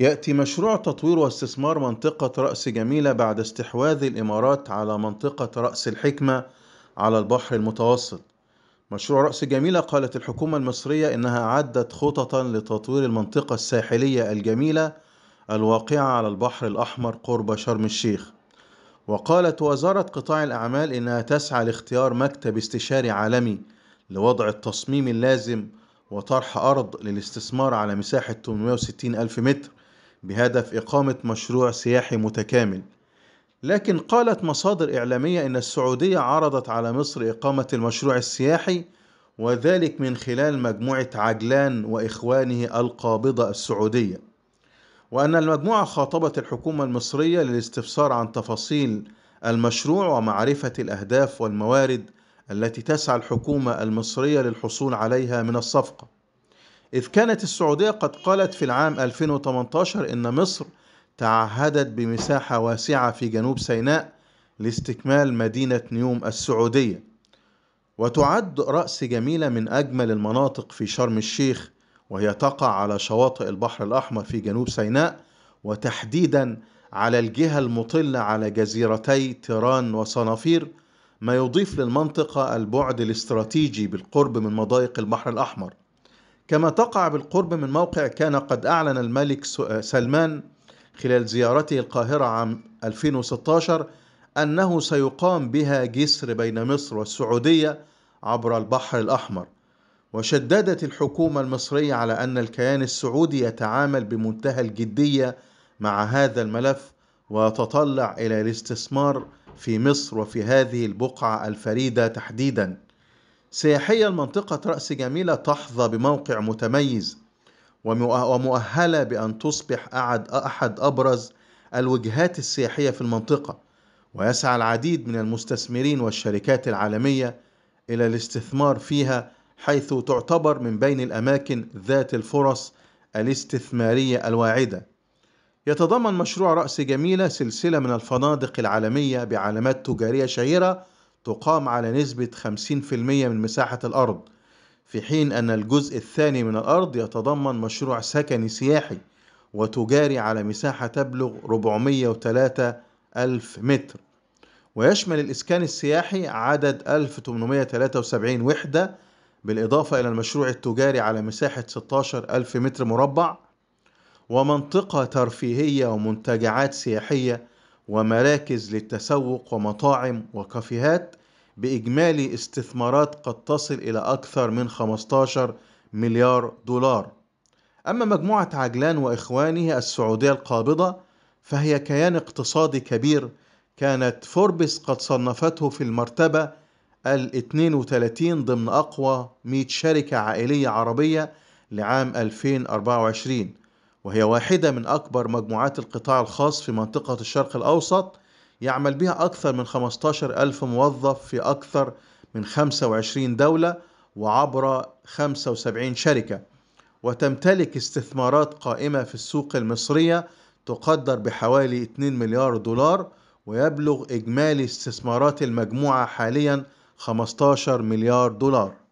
يأتي مشروع تطوير واستثمار منطقة رأس جميلة بعد استحواذ الإمارات على منطقة رأس الحكمة على البحر المتوسط. مشروع رأس جميلة قالت الحكومة المصرية إنها عدت خططا لتطوير المنطقة الساحلية الجميلة الواقعة على البحر الأحمر قرب شرم الشيخ. وقالت وزارة قطاع الأعمال إنها تسعى لاختيار مكتب استشاري عالمي لوضع التصميم اللازم وطرح أرض للاستثمار على مساحة 860 ألف متر بهدف إقامة مشروع سياحي متكامل لكن قالت مصادر إعلامية إن السعودية عرضت على مصر إقامة المشروع السياحي وذلك من خلال مجموعة عجلان وإخوانه القابضة السعودية وأن المجموعة خاطبت الحكومة المصرية للاستفسار عن تفاصيل المشروع ومعرفة الأهداف والموارد التي تسعى الحكومة المصرية للحصول عليها من الصفقة إذ كانت السعودية قد قالت في العام 2018 إن مصر تعهدت بمساحة واسعة في جنوب سيناء لاستكمال مدينة نيوم السعودية وتعد رأس جميلة من أجمل المناطق في شرم الشيخ وهي تقع على شواطئ البحر الأحمر في جنوب سيناء وتحديدا على الجهة المطلة على جزيرتي تيران وصنافير ما يضيف للمنطقة البعد الاستراتيجي بالقرب من مضايق البحر الأحمر كما تقع بالقرب من موقع كان قد أعلن الملك آه، سلمان خلال زيارته القاهرة عام 2016 أنه سيقام بها جسر بين مصر والسعودية عبر البحر الأحمر وشددت الحكومة المصرية على أن الكيان السعودي يتعامل بمنتهى الجدية مع هذا الملف ويتطلع إلى الاستثمار في مصر وفي هذه البقعة الفريدة تحديداً سياحيا منطقة رأس جميلة تحظى بموقع متميز ومؤهلة بأن تصبح أحد أبرز الوجهات السياحية في المنطقة ويسعى العديد من المستثمرين والشركات العالمية إلى الاستثمار فيها حيث تعتبر من بين الأماكن ذات الفرص الاستثمارية الواعدة يتضمن مشروع رأس جميلة سلسلة من الفنادق العالمية بعلامات تجارية شهيرة تقام على نسبة 50% من مساحة الأرض في حين أن الجزء الثاني من الأرض يتضمن مشروع سكني سياحي وتجاري على مساحة تبلغ 403 ألف متر ويشمل الإسكان السياحي عدد 1873 وحدة بالإضافة إلى المشروع التجاري على مساحة 16 ألف متر مربع ومنطقة ترفيهية ومنتجعات سياحية ومراكز للتسوق ومطاعم وكافيهات بإجمالي استثمارات قد تصل إلى أكثر من 15 مليار دولار أما مجموعة عجلان وإخوانه السعودية القابضة فهي كيان اقتصادي كبير كانت فوربس قد صنفته في المرتبة ال 32 ضمن أقوى 100 شركة عائلية عربية لعام 2024 وهي واحدة من أكبر مجموعات القطاع الخاص في منطقة الشرق الأوسط يعمل بها أكثر من 15 ألف موظف في أكثر من 25 دولة وعبر 75 شركة وتمتلك استثمارات قائمة في السوق المصرية تقدر بحوالي 2 مليار دولار ويبلغ إجمالي استثمارات المجموعة حاليا 15 مليار دولار